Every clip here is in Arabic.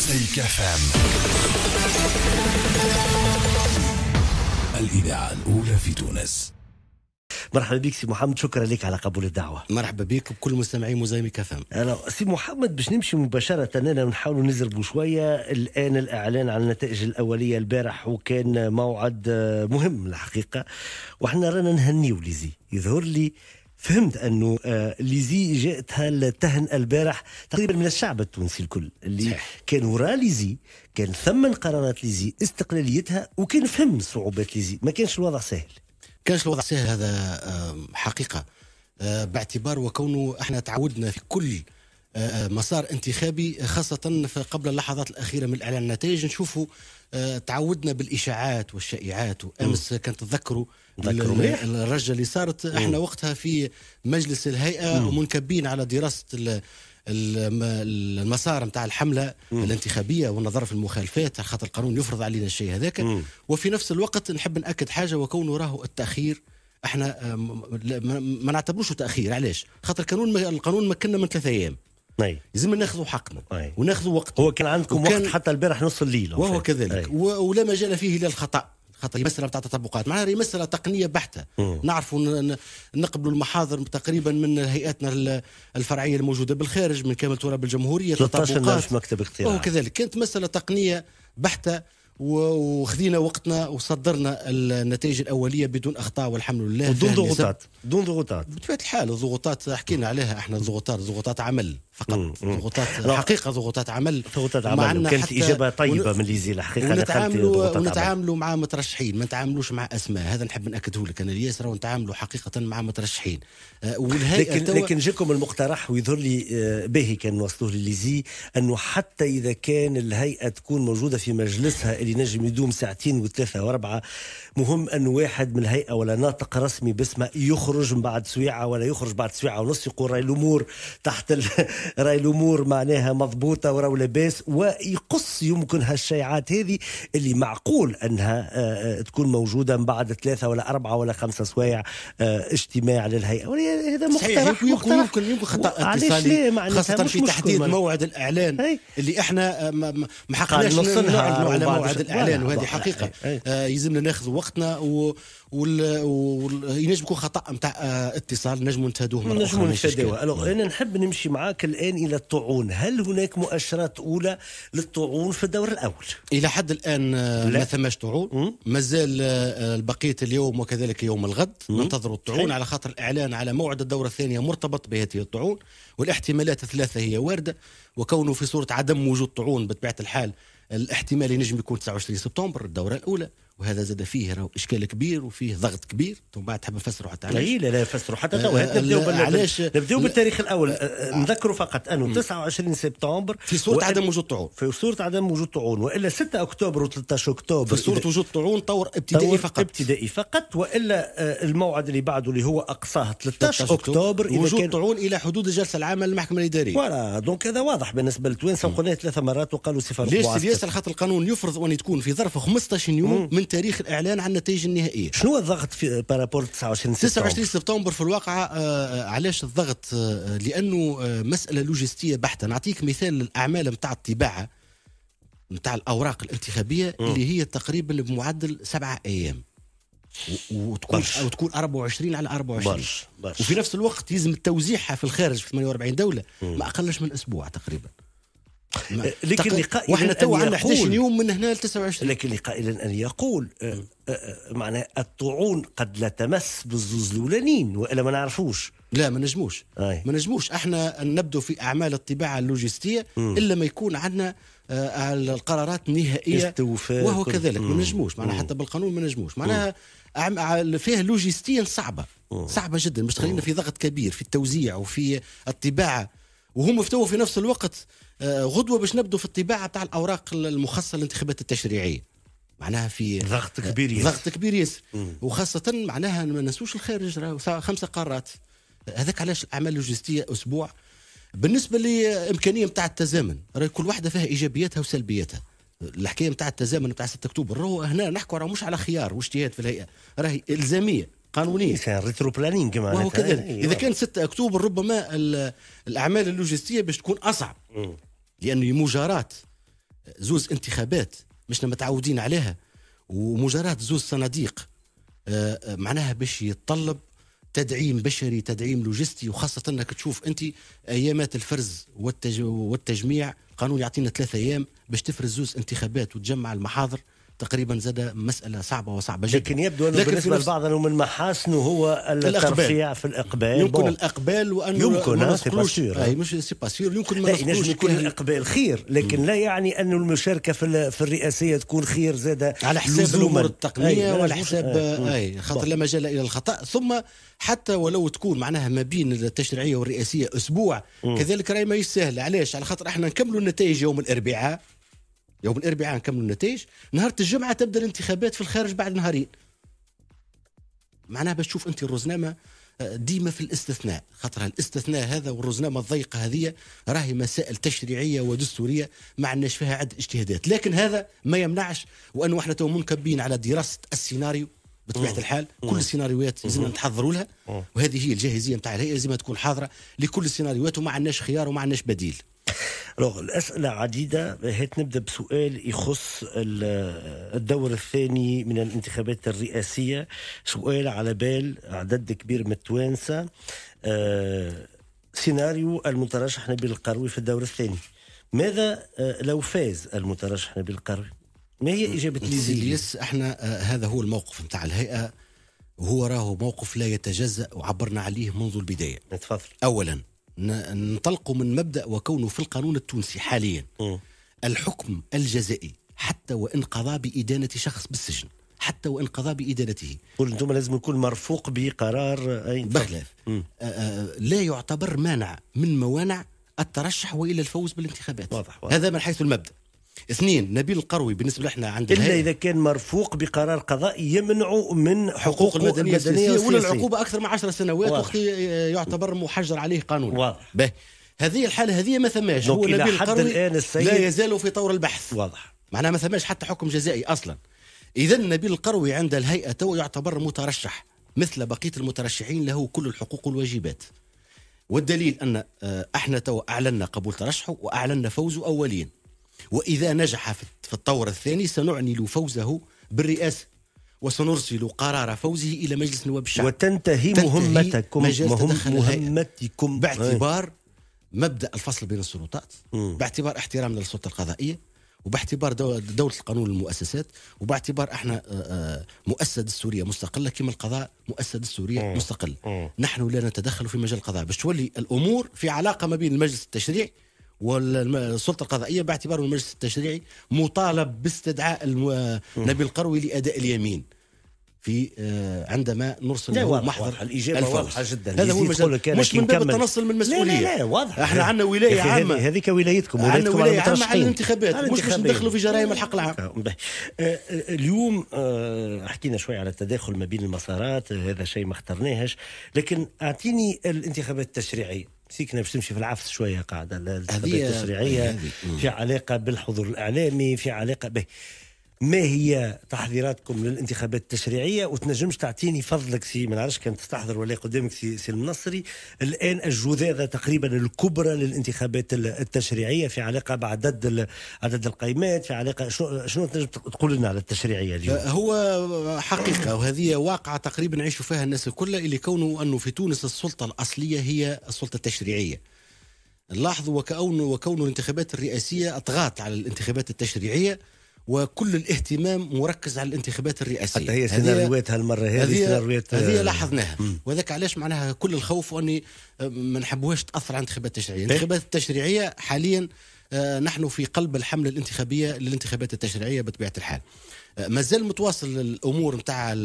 مزيكا فام الإذاعة الأولى في تونس مرحبا بك سي محمد شكرا لك على قبول الدعوة مرحبا بك بكل مستمعي مزايم كفام أنا سي محمد باش نمشي مباشرة أنا نحاول نزربوا شوية الآن الإعلان عن النتائج الأولية البارح وكان موعد آه، مهم الحقيقة وحنا رانا نهنيو ليزي يظهر لي فهمت انه آه، ليزي جاءتها التهن البارح تقريبا من الشعب التونسي الكل اللي صحيح. كان وراء ليزي كان ثمن قرارات ليزي استقلاليتها وكان فهم صعوبات ليزي ما كانش الوضع سهل كانش الوضع سهل هذا آه، حقيقه آه، باعتبار وكونه احنا تعودنا في كل مسار انتخابي خاصة قبل اللحظات الأخيرة من إعلان النتائج نشوفوا آه، تعودنا بالاشاعات والشائعات وامس كان تتذكروا الرجه اللي صارت احنا وقتها في مجلس الهيئه ومنكبين على دراسه المسار نتاع الحمله مم. الانتخابيه والنظر في المخالفات خاطر القانون يفرض علينا الشيء هذاك وفي نفس الوقت نحب ناكد حاجه وكونه راهو التاخير احنا ما نعتبروش تاخير علاش خاطر القانون القانون مكننا من ثلاثة ايام لازم ناخذوا حقنا وناخذوا وقت هو كان عندكم وقت حتى البارح نص الليل وهو كذلك ولا مجال فيه الا الخطا خاطر مساله نتاع تطبقات معناها هي مساله تقنيه بحته نعرفوا نقبلوا المحاضر تقريبا من هيئاتنا الفرعيه الموجوده بالخارج من كامل تراب الجمهوريه 13 مكتب اقتراع كذلك كانت مساله تقنيه بحته وخذينا وقتنا وصدرنا النتائج الاوليه بدون اخطاء والحمد لله بدون ضغوطات بدون ضغوطات بطبيعه الحال الضغوطات حكينا عليها احنا الضغوطات ضغوطات عمل فقط ضغوطات حقيقه ضغوطات عمل ضغوطات عمل كانت اجابه طيبه من ليزي الحقيقه ونتعاملوا ونتعاملوا مع مترشحين ما نتعاملوش مع اسماء هذا نحب ناكده لك انا ياسر ونتعاملوا حقيقه مع مترشحين آه لكن, لكن جاكم المقترح ويظهر لي باهي كان وصلوه لليزي انه حتى اذا كان الهيئه تكون موجوده في مجلسها اللي نجم يدوم ساعتين وثلاثه واربعه مهم أن واحد من الهيئة ولا ناطق رسمي باسمه يخرج من بعد سويعة ولا يخرج بعد سويعة ونص يقول راي الأمور تحت ال... راي الأمور معناها مضبوطة وراو لاباس ويقص يمكن هالشيعات هذه اللي معقول أنها آه، آه، تكون موجودة من بعد ثلاثة ولا أربعة ولا خمسة سوايع آه، اجتماع للهيئة هذا مقترح يمكن يمكن يمكن خطأ اتصالي خاصة في تحديد موعد الإعلان اللي احنا ما حققناش على موعد الإعلان وهذه حقيقة يلزمنا ناخذ وقتنا و... وال... وال... يكون خطا نتاع آه، اتصال نجم نتهدوه مره نجم نتهدوه الوغ انا نحب نمشي معاك الان الى الطعون هل هناك مؤشرات اولى للطعون في الدور الاول الى حد الان آه، لا. ما ثماش طعون مازال آه، بقيه اليوم وكذلك يوم الغد ننتظر الطعون على خاطر الاعلان على موعد الدوره الثانيه مرتبط بهذه الطعون والاحتمالات الثلاثه هي وارده وكونه في صوره عدم وجود طعون بطبيعه الحال الاحتمال ينجم يكون 29 سبتمبر الدوره الاولى وهذا زاد فيه اشكال كبير وفيه ضغط كبير ثم بعد تحب نفسروا حتى علاش لا لا نفسروا حتى آه، تو نبداو علاش نبداو بالتاريخ الاول آه، آه، نذكروا فقط انه 29 سبتمبر في صوره عدم وجود طعون في صوره عدم وجود طعون والا 6 اكتوبر و13 اكتوبر في صوره وجود طعون طور ابتدائي فقط ابتدائي فقط والا الموعد اللي بعده اللي هو اقصاه 13 اكتوبر وجود طعون الى حدود الجلسه العامه للمحكمه الاداريه فوالا دونك هذا واضح بالنسبه للتوانسه وقلناه ثلاث مرات وقالوا صفر فاروق ليش سياسه خاطر القانون يفرض ان تكون في ظرف 15 يوم من تاريخ الاعلان عن النتائج النهائيه شنو الضغط في بارابور 29 سبتمبر 29 سبتمبر في الواقع آه، آه، علاش الضغط آه، لانه مساله لوجستيه بحته نعطيك مثال الاعمال نتاع الطباعه نتاع الاوراق الانتخابيه م. اللي هي تقريبا بمعدل سبعة ايام وتكون برش. وتكون 24 على 24 برش. برش. وفي نفس الوقت يلزم توزيعها في الخارج في 48 دوله م. ما اقلش من اسبوع تقريبا نعم. آه، لكن لقائلا وحنا تو عندنا 11 يوم من هنا ل 29 لكن لقائلا ان يقول آه، آه، معناه الطعون قد لا تمس بالزوز الاولانيين والا ما نعرفوش لا ما نجموش ما نجموش احنا نبدو في اعمال الطباعه اللوجستيه مم. الا ما يكون عندنا القرارات النهائيه وهو كذلك ما نجموش معناها حتى بالقانون ما نجموش معناها فيها لوجستيا صعبه صعبه جدا باش تخلينا في ضغط كبير في التوزيع وفي الطباعه وهم في في نفس الوقت آه، غدوه باش نبدوا في الطباعه تاع الاوراق المخصصه للانتخابات التشريعيه معناها في ضغط كبير ياسر ضغط كبير ياسر وخاصه معناها ما ننسوش الخارج راه خمسه قارات هذاك علاش الاعمال اللوجستيه اسبوع بالنسبه لامكانيه نتاع التزامن راه كل واحده فيها ايجابياتها وسلبياتها الحكايه نتاع التزامن نتاع 6 اكتوبر راهو هنا نحكوا راه مش على خيار واجتهاد في الهيئه راهي الزاميه قانونيه كان ريترو بلانينغ معناتها وهو كذلك إيه، اذا كان 6 اكتوبر ربما الاعمال اللوجستيه باش تكون اصعب لانه مجارات زوز انتخابات مش متعودين عليها ومجارات زوز صناديق آه، آه، معناها باش يتطلب تدعيم بشري تدعيم لوجستي وخاصة أنك تشوف أنت أيامات الفرز والتجميع قانون يعطينا ثلاثة أيام باش تفرز زوز انتخابات وتجمع المحاضر تقريبا زاد مسألة صعبة وصعبة جدا لكن يبدو أنه لكن بالنسبة لبعض أنه من محاسنه هو الترفيع في الإقبال يمكن بون. الإقبال وأنه يمكن ما آه، سير أي مش سي يمكن ما نجم يكون الإقبال خير لكن م. لا يعني أنه المشاركة في, في الرئاسية تكون خير زاد على حساب الأمور التقنية وعلى حساب آه، أي خاطر لا مجال إلى الخطأ ثم حتى ولو تكون معناها ما بين التشريعية والرئاسية أسبوع م. كذلك راهي ماهيش سهلة علاش على خاطر احنا نكملوا النتائج يوم الأربعاء يوم الاربعاء نكملوا النتائج نهار الجمعه تبدا الانتخابات في الخارج بعد نهارين معناها باش تشوف انت الرزنامه آه، ديما في الاستثناء خاطر الاستثناء هذا والرزنامه الضيقه هذه راهي مسائل تشريعيه ودستوريه ما عندناش فيها عد اجتهادات لكن هذا ما يمنعش وانه احنا تو منكبين على دراسه السيناريو بطبيعه الحال كل السيناريوهات لازمنا نتحضروا لها وهذه هي الجاهزيه نتاع الهيئه لازم تكون حاضره لكل السيناريوهات وما عندناش خيار وما عندناش بديل الوغ الأسئلة عديدة هات نبدأ بسؤال يخص الدور الثاني من الانتخابات الرئاسية سؤال على بال عدد كبير من التوانسة آه، سيناريو المترشح نبيل القروي في الدور الثاني ماذا آه، لو فاز المترشح نبيل القروي ما هي إجابة ليزيليس احنا آه، هذا هو الموقف نتاع الهيئة هو راهو موقف لا يتجزأ وعبرنا عليه منذ البداية تفضل أولا ننطلقوا من مبدا وكونه في القانون التونسي حاليا الحكم الجزائي حتى وان قضى بادانه شخص بالسجن حتى وان قضى بادانته قل انتم لازم يكون مرفوق بقرار بخلاف آه، آه، لا يعتبر مانع من موانع الترشح والى الفوز بالانتخابات واضح واضح. هذا من حيث المبدا اثنين نبيل القروي بالنسبه لنا عند الا اذا كان مرفوق بقرار قضائي يمنع من حقوق المدنيه, السياسيه ولا العقوبه اكثر من 10 سنوات وقت آه، يعتبر محجر عليه قانون واضح هذه الحاله هذه ما ثماش هو نبيل القروي الآن السيد لا يزال في طور البحث واضح معناها ما ثماش حتى حكم جزائي اصلا اذا نبيل القروي عند الهيئه تو يعتبر مترشح مثل بقيه المترشحين له كل الحقوق والواجبات والدليل ان آه، احنا تو اعلنا قبول ترشحه واعلنا فوزه اوليا وإذا نجح في الطور الثاني له فوزه بالرئاسة وسنرسل قرار فوزه إلى مجلس نواب الشعب وتنتهي مهمتكم مهم مهمتكم باعتبار مبدأ الفصل بين السلطات باعتبار احترامنا للسلطة القضائية وباعتبار دولة القانون المؤسسات وباعتبار احنا آه، آه، مؤسسة سورية مستقلة كما القضاء مؤسسة سورية مستقل نحن لا نتدخل في مجال القضاء باش تولي الأمور في علاقة ما بين المجلس التشريعي والسلطه القضائيه باعتبار المجلس التشريعي مطالب باستدعاء نبيل القروي لاداء اليمين في آه، عندما نرسل له محضر الإجابة الفوز. واضحة جدا هذا هو المجال مش من باب التنصل من المسؤولية لا لا, لا واضح احنا عندنا ولاية عامة هذيك ولايتكم عندنا ولاية عامة على الانتخابات مش باش ندخلوا في جرائم الحق العام آه، آه، اليوم حكينا شوي على التداخل ما بين المسارات هذا شيء ما اخترناهش لكن أعطيني الانتخابات التشريعية سيكنا باش تمشي في العفس شويه قاعده الانتخابات التشريعيه في علاقه بالحضور الاعلامي في علاقه به ما هي تحضيراتكم للانتخابات التشريعيه وتنجمش تعطيني فضلك سي ما نعرفش كان تستحضر ولا قدامك سي, سي المنصري الان الجذاذه تقريبا الكبرى للانتخابات التشريعيه في علاقه بعدد عدد القائمات في علاقه شنو شنو تنجم تقول لنا على التشريعيه اليوم؟ أه، هو حقيقه وهذه واقعه تقريبا نعيشوا فيها الناس الكل اللي كونه انه في تونس السلطه الاصليه هي السلطه التشريعيه. لاحظوا وكون وكون الانتخابات الرئاسيه اطغات على الانتخابات التشريعيه وكل الاهتمام مركز على الانتخابات الرئاسيه حتى هي سيناريوهات هالمره هذه سيناريوهات هذه آه، لاحظناها وذاك علاش معناها كل الخوف اني آه، ما نحبوهاش تاثر على الانتخابات التشريعيه إيه. الانتخابات التشريعيه حاليا آه، نحن في قلب الحمله الانتخابيه للانتخابات التشريعيه بطبيعه الحال آه، مازال متواصل الامور نتاع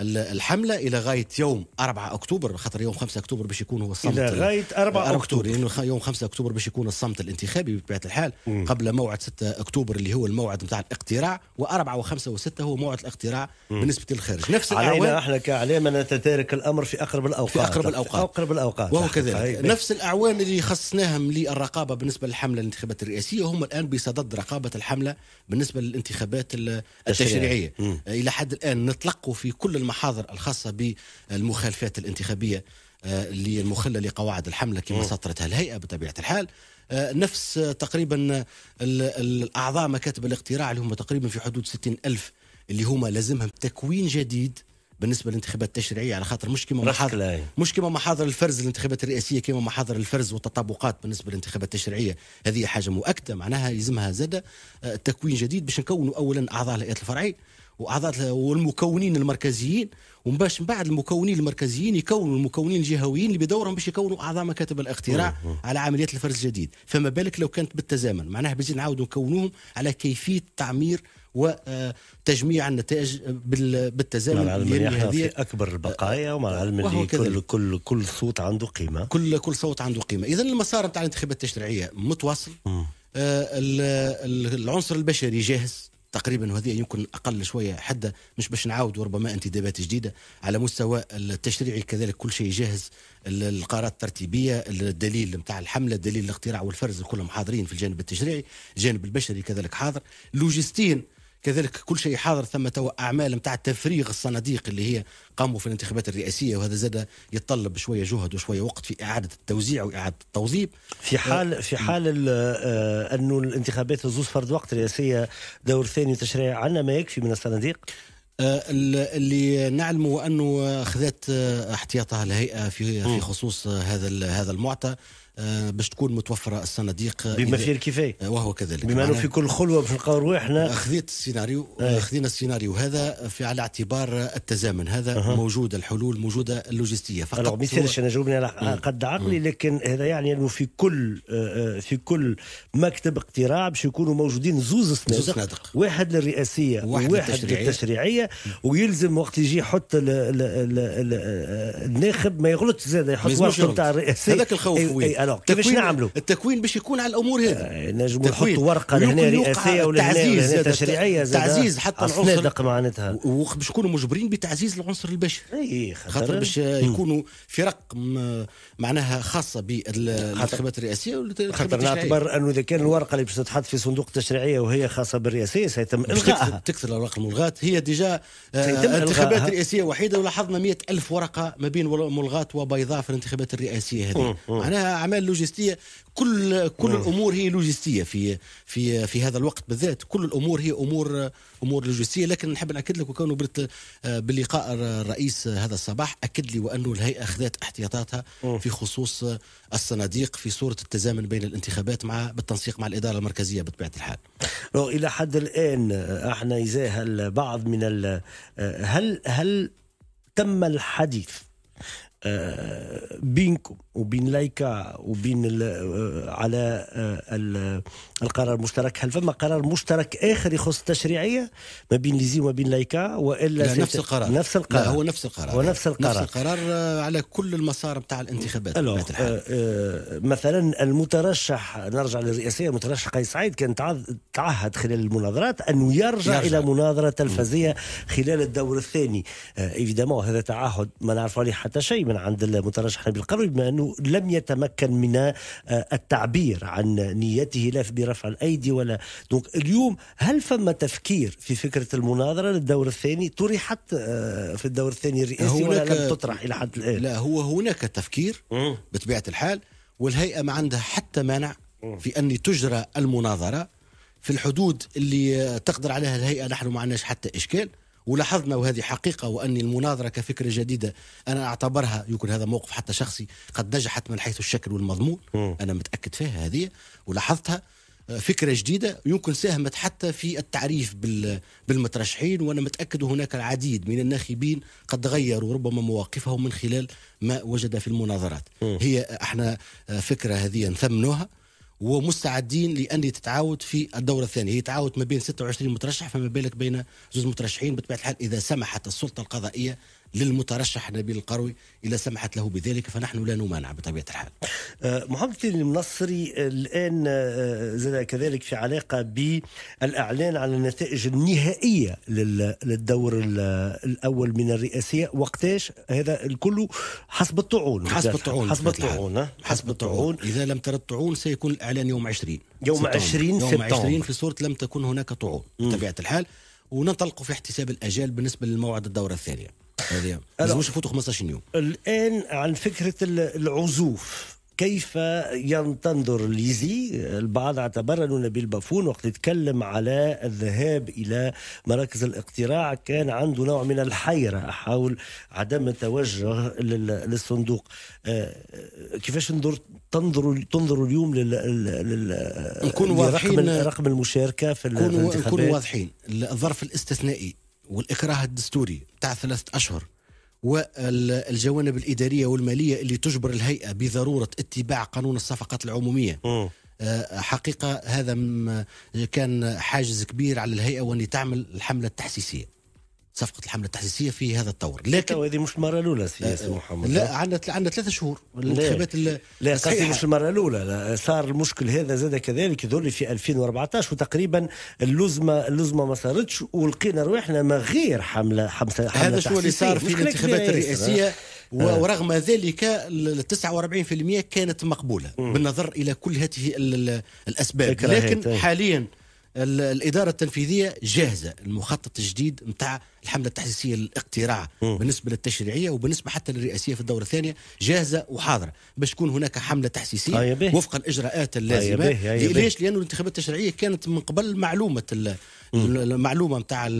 الحمله الى غايه يوم 4 اكتوبر خاطر يوم 5 اكتوبر باش يكون هو الصمت الى غايه 4 اكتوبر لانه يعني يوم 5 اكتوبر باش يكون الصمت الانتخابي بطبيعه الحال مم. قبل موعد 6 اكتوبر اللي هو الموعد نتاع الاقتراع و4 و5 و6 هو موعد الاقتراع مم. بالنسبه للخارج نفس علينا احنا كعلامه نتدارك الامر في اقرب الاوقات في اقرب الاوقات اقرب الاوقات وهو كذلك نفس الاعوان اللي خصناهم للرقابه بالنسبه للحمله الانتخابات الرئاسيه هم الان بصدد رقابه الحمله بالنسبه للانتخابات التشريعيه التشريعيه إيه. الى حد الان نطلقوا في كل المحاضر الخاصه بالمخالفات الانتخابيه آه، اللي المخله لقواعد الحمله كما سطرتها الهيئه بطبيعه الحال آه، نفس تقريبا الاعضاء مكاتب الاقتراع اللي هم تقريبا في حدود 60 الف اللي هما لازمهم تكوين جديد بالنسبه للانتخابات التشريعيه على خاطر مش كما محاضر مش كما محاضر الفرز الانتخابات الرئاسيه كما محاضر الفرز والتطابقات بالنسبه للانتخابات التشريعيه هذه حاجه مؤكده معناها يلزمها زاده آه، تكوين جديد باش نكونوا اولا اعضاء الهيئات الفرعيه واعضاء والمكونين المركزيين وباش من بعد المكونين المركزيين يكونوا المكونين الجهويين اللي بدورهم باش يكونوا اعضاء مكاتب الاقتراع على عمليه الفرز الجديد فما بالك لو كانت بالتزامن معناها بزيد نعاودوا نكونوهم على كيفيه تعمير وتجميع النتائج بالتزامن مع العلم يعني هذه اكبر البقايا ومع العلم اللي كل كل كل صوت عنده قيمه كل كل صوت عنده قيمه اذا المسار نتاع الانتخابات التشريعيه متواصل آه، العنصر البشري جاهز تقريبا وهذه يمكن اقل شويه حتى مش باش نعاود ربما انتدابات جديده على مستوى التشريعي كذلك كل شيء جاهز القرارات الترتيبيه الدليل نتاع الحمله الدليل الاقتراع والفرز كلهم حاضرين في الجانب التشريعي الجانب البشري كذلك حاضر لوجستيا كذلك كل شيء حاضر ثم تو أعمال نتاع تفريغ الصناديق اللي هي قاموا في الانتخابات الرئاسية وهذا زاد يتطلب شوية جهد وشوية وقت في إعادة التوزيع وإعادة التوظيف في حال آه، في حال آه، أنه الانتخابات الزوز فرد وقت رئاسية دور ثاني تشريع عندنا ما يكفي من الصناديق آه، اللي نعلمه انه اخذت احتياطها الهيئه في في خصوص هذا هذا المعطى آه، باش تكون متوفره الصناديق بما فيه الكفايه وهو كذلك بما انه في كل خلوه باش نلقاو احنا خذيت السيناريو آه. خذينا السيناريو هذا في على اعتبار التزامن هذا أه. موجود الحلول موجوده اللوجستيه فقط ما يصيرش انا جاوبني على قد عقلي لكن هذا يعني انه في كل آه، في كل مكتب اقتراع باش يكونوا موجودين زوز صنادق واحد للرئاسيه واحد, للتشريعيه, للتشريعية ويلزم وقت يجي يحط الناخب ما يغلطش زاد يحط واحد نتاع الرئاسيه هذاك الخوف أي الوغ كيفاش نعملوا التكوين باش يكون على الامور هذه آه، نجموا نحطوا ورقه لهنا رئاسيه ولا هنا تشريعيه زاد تعزيز حتى العنصر معناتها وباش يكونوا مجبرين بتعزيز العنصر البشري اي خاطر باش يكونوا فرق معناها خاصه بالانتخابات الرئاسيه خاطر نعتبر انه اذا كان الورقه اللي باش تتحط في صندوق التشريعيه وهي خاصه بالرئاسيه سيتم الغائها تكثر الاوراق الملغاه هي ديجا آه، انتخابات رئاسيه وحيده ولاحظنا 100000 ورقه ما بين ملغاه وبيضاء في الانتخابات الرئاسيه هذه معناها الاعمال اللوجستيه كل كل الامور هي لوجستيه في في في هذا الوقت بالذات كل الامور هي امور امور لوجستيه لكن نحب ناكد لك وكونه برت آه، باللقاء الرئيس هذا الصباح اكد لي وانه الهيئه اخذت احتياطاتها في خصوص الصناديق في صوره التزامن بين الانتخابات مع بالتنسيق مع الاداره المركزيه بطبيعه الحال. الى حد الان آه، احنا اذا بعض من آه، هل هل تم الحديث آه، بينكم وبين لايكا وبين آه، على آه، القرار المشترك هل فما قرار مشترك اخر يخص التشريعيه ما بين ليزي وما بين لايكا والا لا نفس القرار نفس القرار لا هو نفس القرار هو نفس القرار نفس القرار على كل المسار بتاع الانتخابات أه أه مثلا المترشح نرجع للرئاسيه المترشح قيس سعيد كان تعهد خلال المناظرات انه يرجع, يرجع الى مناظره تلفزيه خلال الدور الثاني ايفيدامون هذا تعهد ما نعرف عليه حتى شيء من عند المترشح نبيل القروي بما انه لم يتمكن من آه، التعبير عن نيته لا برفع الايدي ولا دونك اليوم هل فما تفكير في فكره المناظره للدور الثاني طرحت آه، في الدور الثاني الرئاسي ولا لم تطرح الى حد الان؟ لا هو هناك تفكير بطبيعه الحال والهيئه ما عندها حتى مانع في ان تجرى المناظره في الحدود اللي تقدر عليها الهيئه نحن ما عندناش حتى اشكال ولاحظنا وهذه حقيقه وان المناظره كفكره جديده انا اعتبرها يمكن هذا موقف حتى شخصي قد نجحت من حيث الشكل والمضمون م. انا متاكد فيها هذه ولاحظتها آه، فكره جديده يمكن ساهمت حتى في التعريف بالمترشحين وانا متاكد هناك العديد من الناخبين قد غيروا ربما مواقفهم من خلال ما وجد في المناظرات م. هي احنا آه، فكره هذه نثمنها ومستعدين لان تتعاود في الدوره الثانيه هي تعاود ما بين 26 مترشح فما بالك بين زوج مترشحين بطبيعه الحال اذا سمحت السلطه القضائيه للمترشح نبيل القروي إذا سمحت له بذلك فنحن لا نمانع بطبيعة الحال أه، محمد المنصري الآن أه، زاد كذلك في علاقة بالإعلان على النتائج النهائية للدور الأول من الرئاسية وقتاش هذا الكل حسب الطعون حسب الطعون حسب الطعون حسب الطعون إذا لم ترد طعون سيكون الإعلان يوم 20 يوم 20 سبتمبر يوم 20 في صورة لم تكن هناك طعون بطبيعة الحال وننطلق في احتساب الأجال بالنسبة للموعد الدورة الثانية هذه لازموش يفوتوا 15 يوم الان عن فكره العزوف كيف ينتظر ليزي البعض اعتبر أنه نبيل بافون وقت يتكلم على الذهاب إلى مراكز الاقتراع كان عنده نوع من الحيرة حول عدم التوجه للصندوق آه، كيفاش تنظر تنظر اليوم لل نكون واضحين رقم المشاركه في نكون واضحين الظرف الاستثنائي والاكراه الدستوري تاع ثلاثه اشهر والجوانب الاداريه والماليه اللي تجبر الهيئه بضروره اتباع قانون الصفقات العموميه م. آه، حقيقه هذا كان حاجز كبير على الهيئه وان تعمل الحمله التحسيسيه صفقه الحمله التحسيسيه في هذا الطور لكن هذه مش المره الاولى سي محمد لا عندنا عندنا ثلاثة شهور الانتخابات لا قصدي مش المره الاولى صار المشكل هذا زاد كذلك ذول في 2014 وتقريبا اللزمه اللزمه ما صارتش ولقينا رواحنا ما غير حمله حمله هذا شو اللي صار في الانتخابات الرئاسيه آه. ورغم ذلك ال 49% كانت مقبوله بالنظر الى كل هذه الاسباب لكن حاليا الاداره التنفيذيه جاهزه المخطط الجديد نتاع الحمله التحسيسيه للاقتراع بالنسبه للتشريعيه وبالنسبه حتى للرئاسيه في الدوره الثانيه جاهزه وحاضره باش تكون هناك حمله تحسيسيه وفق الاجراءات اللازمه ليش لانه الانتخابات التشريعيه كانت من قبل معلومه المعلومه نتاع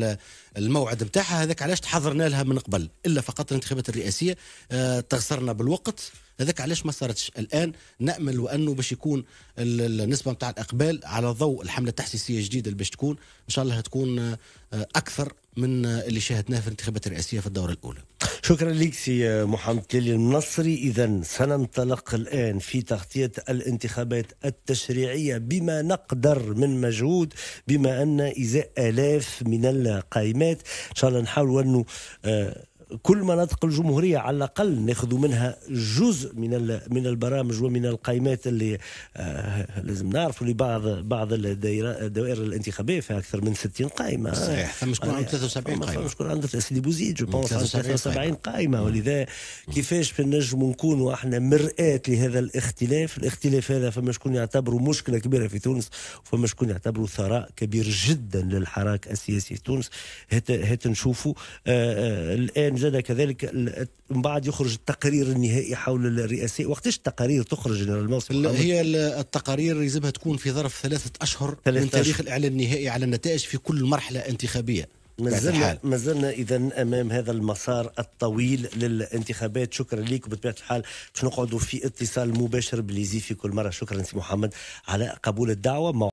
الموعد نتاعها هذاك علاش تحضرنا لها من قبل الا فقط الانتخابات الرئاسيه آه، تغسرنا بالوقت هذاك علاش ما صارتش الان نامل وانه باش يكون النسبه نتاع الاقبال على ضوء الحمله التحسيسيه الجديده اللي باش تكون ان شاء الله تكون آه، اكثر من اللي شاهدناه في الانتخابات الرئاسيه في الدوره الاولى. شكرا لك سي محمد تلي النصري اذا سننطلق الان في تغطيه الانتخابات التشريعيه بما نقدر من مجهود بما ان ازاء الاف من القائمات ان شاء الله نحاول انه آه، كل مناطق الجمهورية على الأقل ناخذ منها جزء من من البرامج ومن القائمات اللي آه لازم نعرفوا لبعض بعض الدوائر الانتخابية فيها أكثر من 60 قائمة صحيح فما شكون عنده 73 آه، قائمة شكون عنده سيدي بوزيد جو بونس 73 قائمة ولذا كيفاش نجموا نكونوا احنا مرآة لهذا الاختلاف الاختلاف هذا فما شكون يعتبره مشكلة كبيرة في تونس وفما شكون يعتبره ثراء كبير جدا للحراك السياسي في تونس هات نشوفوا آه آه الآن زاد كذلك من بعد يخرج التقرير النهائي حول الرئاسة وقتاش التقارير تخرج الموسم هي التقارير يجبها تكون في ظرف ثلاثة أشهر ثلاثة من تاريخ الإعلان النهائي على النتائج في كل مرحلة انتخابية مازلنا مازلنا اذا امام هذا المسار الطويل للانتخابات شكرا لك وبطبيعه الحال باش نقعدوا في اتصال مباشر بليزي في كل مره شكرا سي محمد على قبول الدعوه